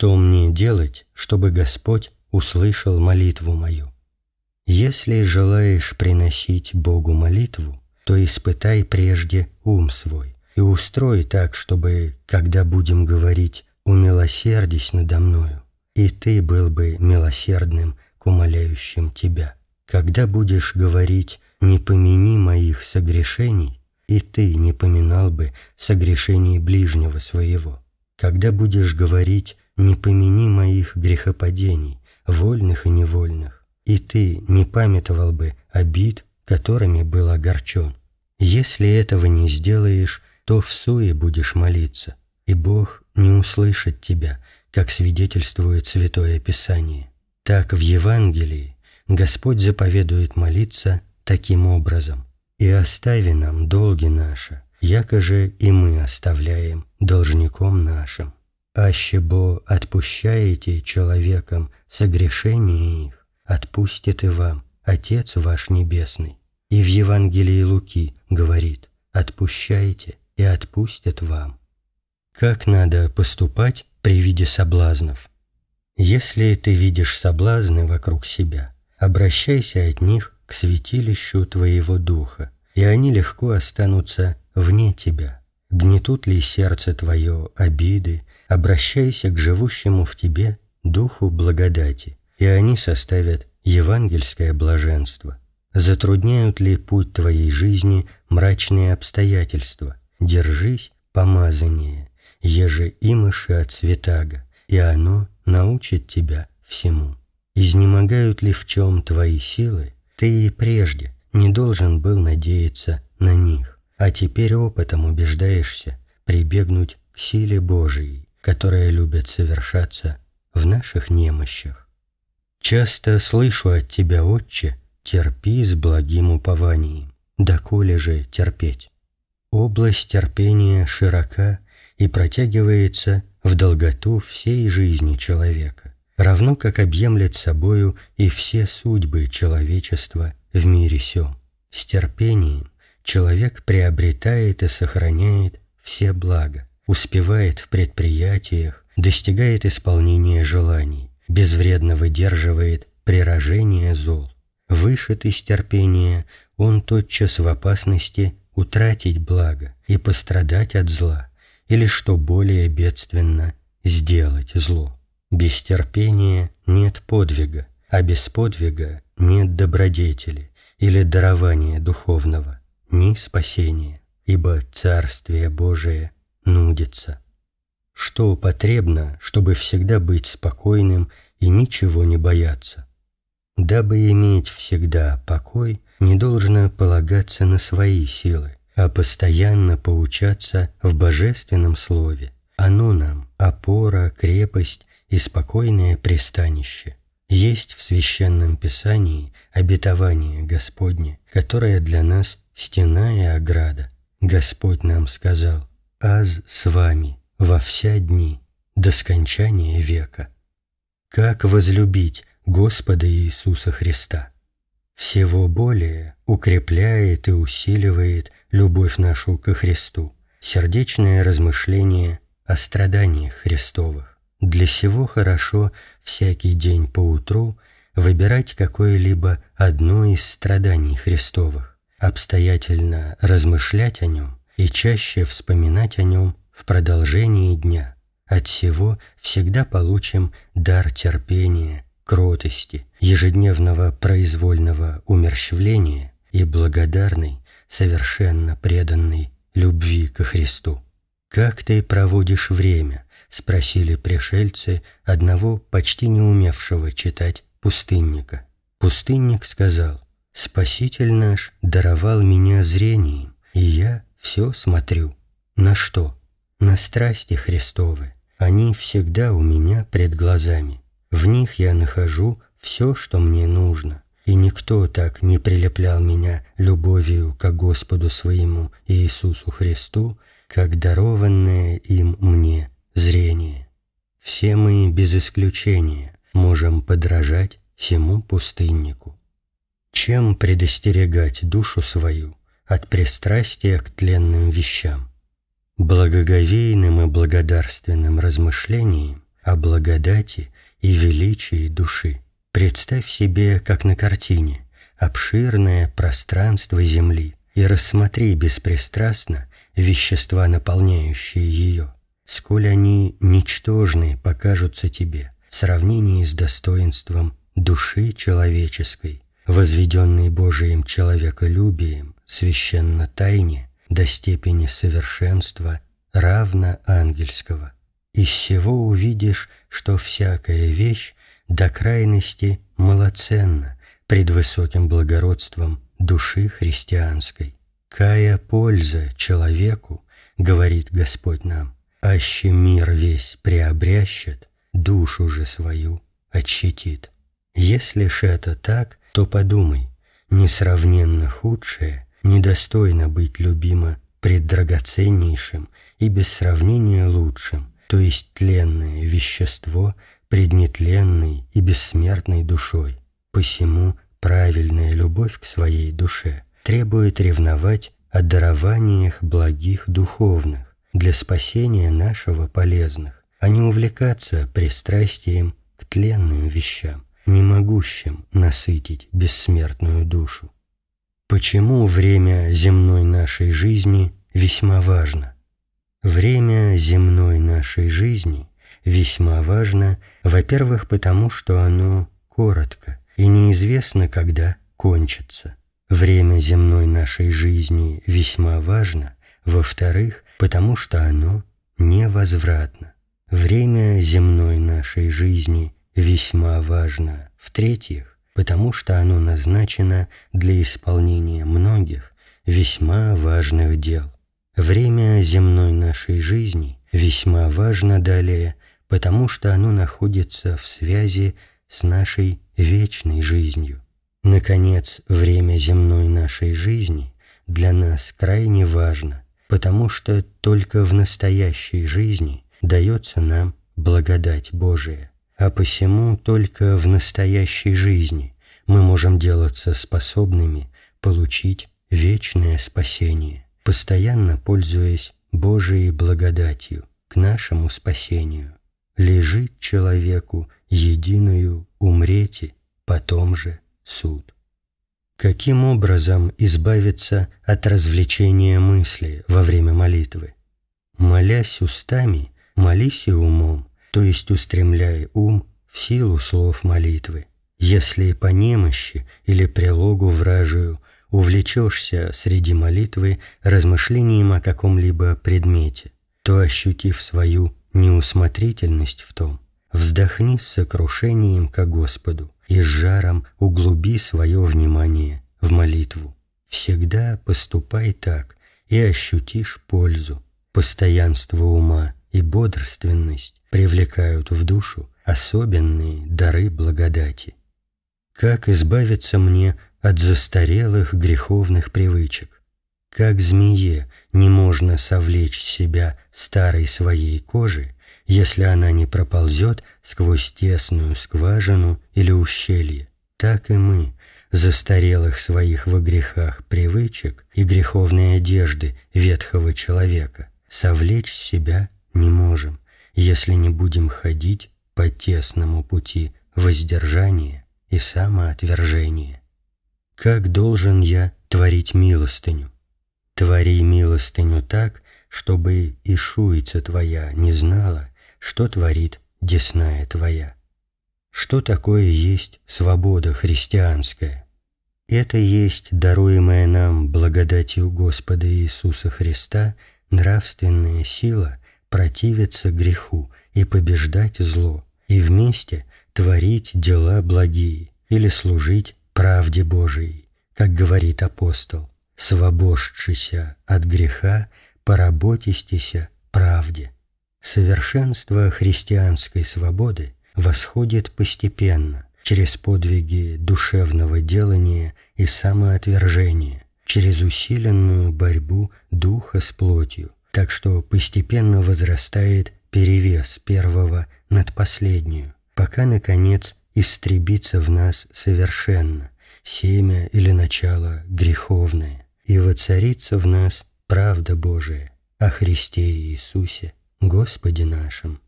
что мне делать, чтобы Господь услышал молитву мою? Если желаешь приносить Богу молитву, то испытай прежде ум свой и устрой так, чтобы, когда будем говорить «умилосердись надо мною», и ты был бы милосердным к умоляющим тебя. Когда будешь говорить «не помяни моих согрешений», и ты не поминал бы согрешений ближнего своего. Когда будешь говорить не помяни моих грехопадений, вольных и невольных, и ты не памятовал бы обид, которыми был огорчен. Если этого не сделаешь, то в суе будешь молиться, и Бог не услышит тебя, как свидетельствует Святое Писание. Так в Евангелии Господь заповедует молиться таким образом. «И остави нам долги наши, якоже и мы оставляем должником нашим» аще бо отпущаете человеком согрешение их, отпустит и вам Отец ваш Небесный. И в Евангелии Луки говорит, отпущайте и отпустят вам. Как надо поступать при виде соблазнов? Если ты видишь соблазны вокруг себя, обращайся от них к святилищу твоего духа, и они легко останутся вне тебя. Гнетут ли сердце твое обиды, обращайся к живущему в тебе Духу благодати, и они составят евангельское блаженство. Затрудняют ли путь твоей жизни мрачные обстоятельства? Держись помазание, еже имыши от святаго, и оно научит тебя всему. Изнемогают ли в чем твои силы, ты и прежде не должен был надеяться на них, а теперь опытом убеждаешься прибегнуть к силе Божией, которые любят совершаться в наших немощах. Часто слышу от тебя, Отче, терпи с благим упованием, доколе же терпеть. Область терпения широка и протягивается в долготу всей жизни человека, равно как объемлет собою и все судьбы человечества в мире сём. С терпением человек приобретает и сохраняет все блага успевает в предприятиях, достигает исполнения желаний, безвредно выдерживает прирожение зол. Вышит из терпения он тотчас в опасности утратить благо и пострадать от зла, или, что более бедственно, сделать зло. Без терпения нет подвига, а без подвига нет добродетели или дарования духовного, ни спасения, ибо Царствие Божие нудится. Что потребно, чтобы всегда быть спокойным и ничего не бояться? Дабы иметь всегда покой, не должно полагаться на свои силы, а постоянно поучаться в божественном слове. Оно нам – опора, крепость и спокойное пристанище. Есть в Священном Писании обетование Господне, которое для нас – стена и ограда. Господь нам сказал, аз с вами во вся дни до скончания века. Как возлюбить Господа Иисуса Христа? Всего более укрепляет и усиливает любовь нашу ко Христу, сердечное размышление о страданиях Христовых. Для сего хорошо всякий день поутру выбирать какое-либо одно из страданий Христовых, обстоятельно размышлять о нем и чаще вспоминать о нем в продолжении дня. От всего всегда получим дар терпения, кротости, ежедневного произвольного умерщвления и благодарной, совершенно преданной любви ко Христу. «Как ты проводишь время?» — спросили пришельцы одного почти не умевшего читать пустынника. Пустынник сказал, «Спаситель наш даровал меня зрением, и я все смотрю. На что? На страсти Христовы. Они всегда у меня пред глазами. В них я нахожу все, что мне нужно. И никто так не прилеплял меня любовью к Господу своему Иисусу Христу, как дарованное им мне зрение. Все мы без исключения можем подражать всему пустыннику. Чем предостерегать душу свою – от пристрастия к тленным вещам. Благоговейным и благодарственным размышлением о благодати и величии души. Представь себе, как на картине, обширное пространство Земли и рассмотри беспристрастно вещества, наполняющие ее, сколь они ничтожны покажутся тебе в сравнении с достоинством души человеческой, возведенной Божиим человеколюбием священно тайне до степени совершенства, равно ангельского. Из всего увидишь, что всякая вещь до крайности малоценна пред высоким благородством души христианской. «Кая польза человеку, — говорит Господь нам, — аще мир весь приобрящет, душу же свою отщитит». Если ж это так, то подумай, несравненно худшее — недостойно быть любима пред драгоценнейшим и без сравнения лучшим, то есть тленное вещество пред нетленной и бессмертной душой. Посему правильная любовь к своей душе требует ревновать о дарованиях благих духовных для спасения нашего полезных, а не увлекаться пристрастием к тленным вещам, не могущим насытить бессмертную душу. Почему время земной нашей жизни весьма важно? Время земной нашей жизни весьма важно, во-первых, потому что оно коротко и неизвестно, когда кончится. Время земной нашей жизни весьма важно, во-вторых, потому что оно невозвратно. Время земной нашей жизни весьма важно, в-третьих, потому что оно назначено для исполнения многих весьма важных дел. Время земной нашей жизни весьма важно далее, потому что оно находится в связи с нашей вечной жизнью. Наконец, время земной нашей жизни для нас крайне важно, потому что только в настоящей жизни дается нам благодать Божия а посему только в настоящей жизни мы можем делаться способными получить вечное спасение, постоянно пользуясь Божией благодатью к нашему спасению. Лежит человеку единую умрете, потом же суд. Каким образом избавиться от развлечения мысли во время молитвы? Молясь устами, молись и умом, то есть устремляй ум в силу слов молитвы. Если и по немощи или прилогу вражию увлечешься среди молитвы размышлением о каком-либо предмете, то, ощутив свою неусмотрительность в том, вздохни с сокрушением ко Господу и с жаром углуби свое внимание в молитву. Всегда поступай так и ощутишь пользу, постоянство ума – и бодрственность привлекают в душу особенные дары благодати. Как избавиться мне от застарелых греховных привычек? Как змее не можно совлечь себя старой своей кожи, если она не проползет сквозь тесную скважину или ущелье? Так и мы, застарелых своих во грехах привычек и греховной одежды ветхого человека, совлечь себя не можем, если не будем ходить по тесному пути воздержания и самоотвержения. Как должен я творить милостыню? Твори милостыню так, чтобы и шуица твоя не знала, что творит десная твоя. Что такое есть свобода христианская? Это есть даруемая нам благодатью Господа Иисуса Христа нравственная сила противиться греху и побеждать зло, и вместе творить дела благие или служить правде Божией, как говорит апостол, «Свобождшися от греха, поработистися правде». Совершенство христианской свободы восходит постепенно, через подвиги душевного делания и самоотвержения, через усиленную борьбу духа с плотью, так что постепенно возрастает перевес первого над последнюю, пока, наконец, истребится в нас совершенно семя или начало греховное, и воцарится в нас правда Божия о Христе Иисусе, Господе нашим.